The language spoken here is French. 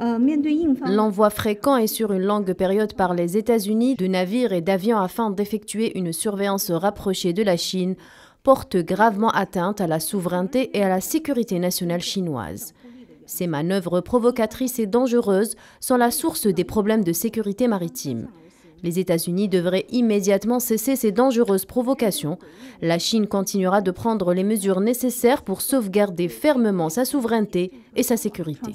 Euh, L'envoi fréquent et sur une longue période par les États-Unis de navires et d'avions afin d'effectuer une surveillance rapprochée de la Chine porte gravement atteinte à la souveraineté et à la sécurité nationale chinoise. Ces manœuvres provocatrices et dangereuses sont la source des problèmes de sécurité maritime. Les États-Unis devraient immédiatement cesser ces dangereuses provocations. La Chine continuera de prendre les mesures nécessaires pour sauvegarder fermement sa souveraineté et sa sécurité.